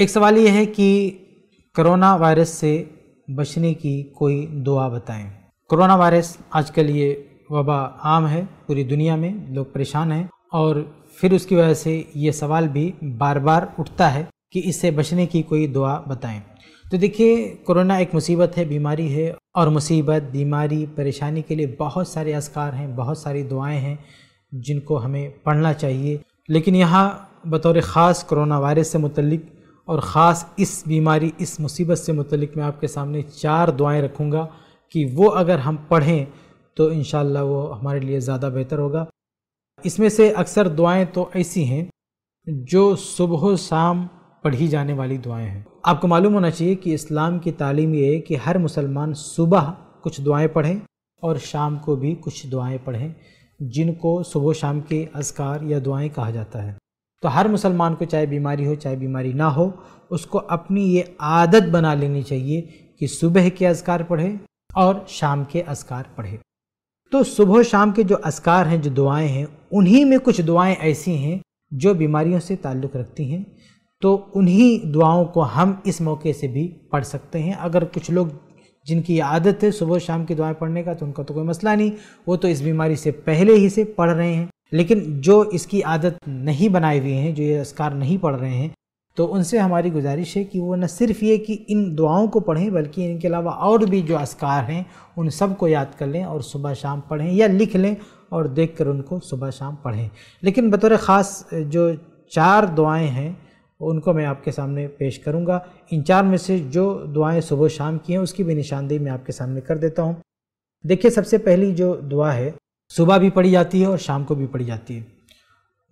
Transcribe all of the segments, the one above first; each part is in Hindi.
एक सवाल ये है कि कोरोना वायरस से बचने की कोई दुआ बताएं कोरोना वायरस आजकल ये वबा आम है पूरी दुनिया में लोग परेशान हैं और फिर उसकी वजह से ये सवाल भी बार बार उठता है कि इससे बचने की कोई दुआ बताएं तो देखिए कोरोना एक मुसीबत है बीमारी है और मुसीबत बीमारी परेशानी के लिए बहुत सारे असकार हैं बहुत सारी दुआएं हैं जिनको हमें पढ़ना चाहिए लेकिन यहाँ बतौर ख़ास कोरोना वायरस से मुतलिक और ख़ास इस बीमारी इस मुसीबत से मुतलिक मैं आपके सामने चार दुआएं रखूँगा कि वो अगर हम पढ़ें तो इन वो हमारे लिए ज़्यादा बेहतर होगा इसमें से अक्सर दुआएं तो ऐसी हैं जो सुबह शाम पढ़ी जाने वाली दुआएं हैं आपको मालूम होना चाहिए कि इस्लाम की तालीम ये है कि हर मुसलमान सुबह कुछ दुआएं पढ़ें और शाम को भी कुछ दुआएं पढ़ें जिनको सुबह शाम के अजकार या दुआएं कहा जाता है तो हर मुसलमान को चाहे बीमारी हो चाहे बीमारी ना हो उसको अपनी ये आदत बना लेनी चाहिए कि सुबह के असकार पढ़े और शाम के असकार पढ़े तो सुबह शाम के जो असकार हैं जो दुआएं हैं उन्हीं में कुछ दुआएं ऐसी हैं जो बीमारियों से ताल्लुक़ रखती हैं तो उन्हीं दुआओं को हम इस मौके से भी पढ़ सकते हैं अगर कुछ लोग जिनकी आदत है सुबह शाम की दुआएं पढ़ने का तो उनका तो कोई मसला नहीं वो तो इस बीमारी से पहले ही से पढ़ रहे हैं लेकिन जो इसकी आदत नहीं बनाए हुए हैं जो ये असकार नहीं पढ़ रहे हैं तो उनसे हमारी गुजारिश है कि वो न सिर्फ ये कि इन दुआओं को पढ़ें बल्कि इनके अलावा और भी जो असकार हैं उन सब को याद कर लें और सुबह शाम पढ़ें या लिख लें और देख कर उनको सुबह शाम पढ़ें लेकिन बतौर ख़ास जो चार दुआएँ हैं उनको मैं आपके सामने पेश करूंगा इन चार में से जो दुआएं सुबह शाम की हैं उसकी भी निशानदेही मैं आपके सामने कर देता हूं देखिए सबसे पहली जो दुआ है सुबह भी पढ़ी जाती है और शाम को भी पढ़ी जाती है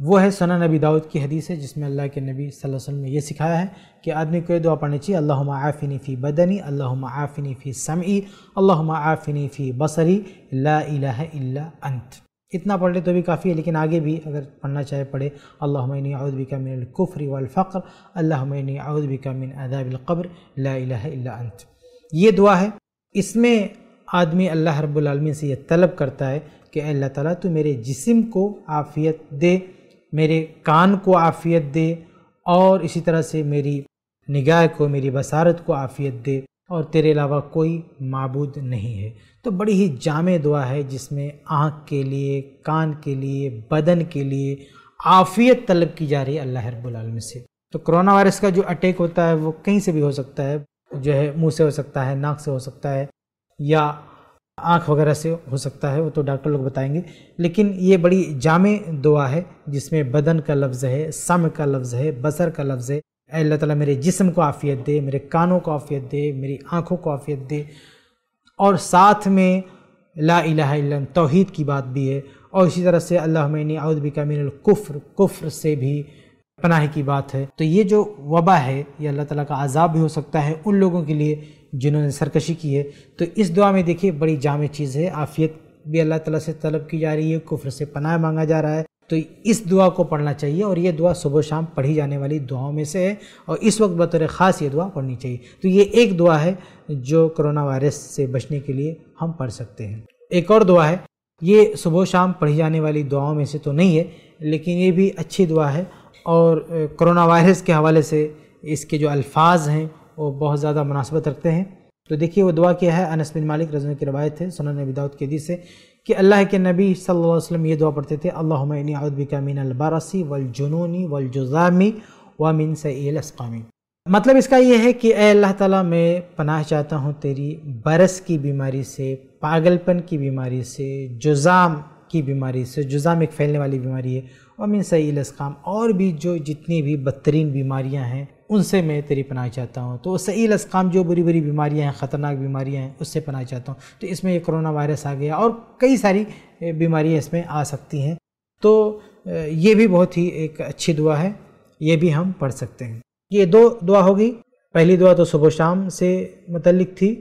वो है सना नबी दाऊद की हदीस है जिसमें अल्लाह के नबी वसल्लम ने यह सिखाया है कि आदमी को ये दुआ पढ़नी चाहिए अल्लाह आफ़िनी फ़ी बदनी अल्लाह आफ़िनी फ़ी समई अल्लाह आफ़िनी फ़ी बसरी ला इल्ला अंत इतना पढ़ ले तो भी काफ़ी है लेकिन आगे भी अगर पढ़ना चाहे पढ़े अल्लाहनी अउदबिका मिन कुफ़री वफ़्र अल्लाहनी अउदबिका मिन अदाबिलक़ब्र ला अंत ये दुआ है इसमें आदमी अल्लाह रब्बुल रबालमीन से ये तलब करता है कि अल्लाह ताला तू मेरे जिस्म को आफ़ियत दे मेरे कान को आफ़ियत दे और इसी तरह से मेरी निगाह को मेरी बसारत को आफ़ियत दे और तेरे अलावा कोई मबूद नहीं है तो बड़ी ही जाम दुआ है जिसमें आँख के लिए कान के लिए बदन के लिए आफ़ियत तलब की जा रही है अल्लाह रब्लम से तो कोरोना वायरस का जो अटैक होता है वो कहीं से भी हो सकता है जो है मुंह से हो सकता है नाक से हो सकता है या आँख वगैरह से हो सकता है वो तो डॉक्टर लोग बताएंगे लेकिन ये बड़ी जाम दुआ है जिसमें बदन का लफ्ज़ है सम का लफ्ज़ है बसर का लफ्ज़ है अल्लाह ताला मेरे जिस्म को आफ़ियत दे मेरे कानों को आफ़ियत दे मेरी आँखों को आफ़ियत दे और साथ में ला इला तोहद की बात भी है और इसी तरह से अल्लाह मैनी आउदबिका मिनकुफ़्र कुफ़्र से भी पनाह की बात है तो ये जो वबा है ये अल्लाह ताला का आज़ाब भी हो सकता है उन लोगों के लिए जिन्होंने सरकशी की है तो इस दुआ में देखिए बड़ी जाम चीज़ है आफियत भी अल्लाह ताला से तलब की जा रही है कुफर से पनाह मांगा जा रहा है तो इस दुआ को पढ़ना चाहिए और ये दुआ सुबह शाम पढ़ी जाने वाली दुआओं में से है और इस वक्त बतौर ख़ास ये दुआ पढ़नी चाहिए तो ये एक दुआ है जो करोना वायरस से बचने के लिए हम पढ़ सकते हैं एक और दुआ है ये सुबह शाम पढ़ी जाने वाली दुआओं में से तो नहीं है लेकिन ये भी अच्छी दुआ है और कोरोना वायरस के हवाले से इसके जो अल्फाज हैं वो बहुत ज़्यादा मुनासबत रखते हैं तो देखिए वो दुआ क्या है अनस बिन मालिक रजन की रवायत है सोना नबी दाऊद के दी से कि अल्लाह के नबी सल्लल्लाहु अलैहि वसल्लम ये दुआ पढ़ते थे अल्लाहनी अदबिका मिन अलबारसी वलजुनूनी वलजुज़ामी व मिन सईलस्कामी मतलब इसका ये है कि अल्लाह ताला मैं पनाह चाहता हूँ तेरी बरस की बीमारी से पागलपन की बीमारी से जुज़ाम की बीमारी से जुजामिक फैलने वाली बीमारी है और मिन सही असकाम और भी जो जितनी भी बदतरीन बीमारियां हैं उनसे मैं तेरी पनाह चाहता हूँ तो सही असकाम जो बुरी बुरी बीमारियाँ हैं ख़तरनाक बीमारियाँ हैं उससे पनाह चाहता हूँ तो इसमें ये कोरोना वायरस आ गया और कई सारी बीमारियाँ इसमें आ सकती हैं तो ये भी बहुत ही एक अच्छी दुआ है ये भी हम पढ़ सकते हैं ये दो दुआ होगी पहली दुआ तो सुबह शाम से मतलब थी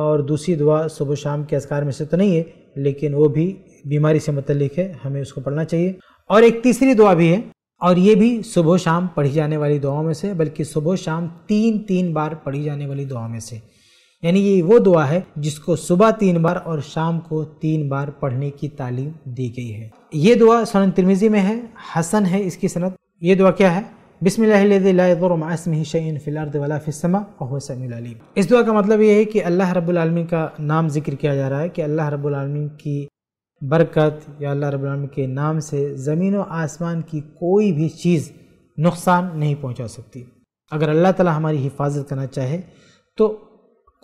और दूसरी दुआ सुबह शाम के असकार में से तो नहीं है लेकिन वो भी बीमारी से मतलब है हमें उसको पढ़ना चाहिए और एक तीसरी दुआ भी है और ये भी सुबह शाम पढ़ी जाने वाली दुआओं में से बल्कि सुबह शाम तीन तीन बार पढ़ी जाने वाली दुआ में से यानी ये वो दुआ है जिसको सुबह तीन बार और शाम को तीन बार पढ़ने की तालीम दी गई है ये दुआ सन तिरमिजी में है हसन है इसकी सनत ये दुआ क्या है बिसमीम इस दुआ का मतलब ये है कि अल्लाह रब्बुल का नाम जिक्र किया जा रहा है कि अल्लाह रब्बुल की बरकत या अल्लाह रबालम के नाम से ज़मीन व आसमान की कोई भी चीज़ नुकसान नहीं पहुंचा सकती अगर अल्लाह ताला हमारी हिफाजत करना चाहे तो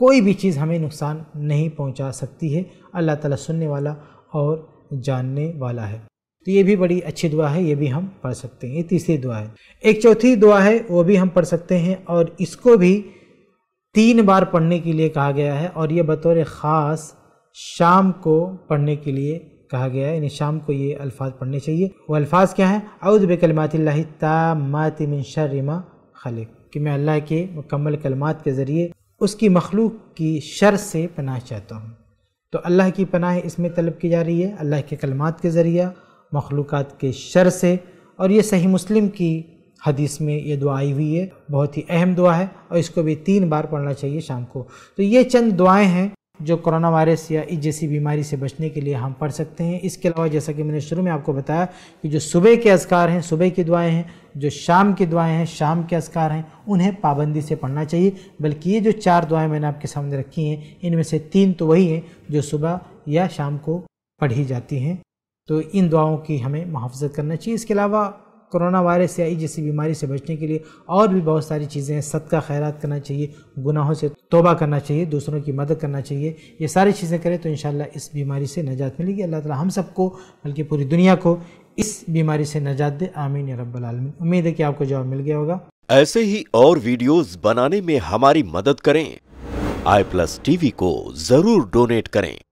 कोई भी चीज़ हमें नुकसान नहीं पहुंचा सकती है अल्लाह ताला सुनने वाला और जानने वाला है तो ये भी बड़ी अच्छी दुआ है ये भी हम पढ़ सकते हैं ये तीसरी दुआ है एक चौथी दुआ है वो भी हम पढ़ सकते हैं और इसको भी तीन बार पढ़ने के लिए कहा गया है और ये बतौर ख़ास शाम को पढ़ने के लिए कहा गया है यानी शाम को ये अल्फाज पढ़ने चाहिए वो अल्फाज क्या हैं अउद बेकलमातिल्ला तामात मिन शर्मा खलिक कि मैं अल्लाह के मुकम्मल कलमात के ज़रिए उसकी मखलूक की शर से पनाह चाहता हूँ तो अल्लाह की पनाह इसमें तलब की जा रही है अल्लाह के कलमात के ज़रिए मखलूक के शर से और ये सही मुस्लिम की हदीस में ये दुआ आई हुई है बहुत ही अहम दुआ है और इसको भी तीन बार पढ़ना चाहिए शाम को तो ये चंद दुआएँ हैं जो कोरोना वायरस या इस e जैसी बीमारी से बचने के लिए हम पढ़ सकते हैं इसके अलावा जैसा कि मैंने शुरू में आपको बताया कि जो सुबह के असकार हैं सुबह की दुआएं हैं जो शाम की दुआएं हैं शाम के असकार हैं उन्हें पाबंदी से पढ़ना चाहिए बल्कि ये जो चार दुआएं मैंने आपके सामने रखी हैं इनमें से तीन तो वही हैं जो सुबह या शाम को पढ़ी जाती हैं तो इन दुआओं की हमें मुहाफ़त करना चाहिए इसके अलावा कोरोना वायरस या जैसी बीमारी से बचने के लिए और भी बहुत सारी चीज़ें हैं सदका खैर करना चाहिए गुनाहों से तोबा करना चाहिए दूसरों की मदद करना चाहिए ये सारी चीज़ें करें तो इन इस बीमारी से नजात मिलेगी अल्लाह ताला हम सबको बल्कि पूरी दुनिया को इस बीमारी से नजात दे आमीन रब्बालमीन उम्मीद है कि आपको जवाब मिल गया होगा ऐसे ही और वीडियोस बनाने में हमारी मदद करें आई प्लस टीवी को जरूर डोनेट करें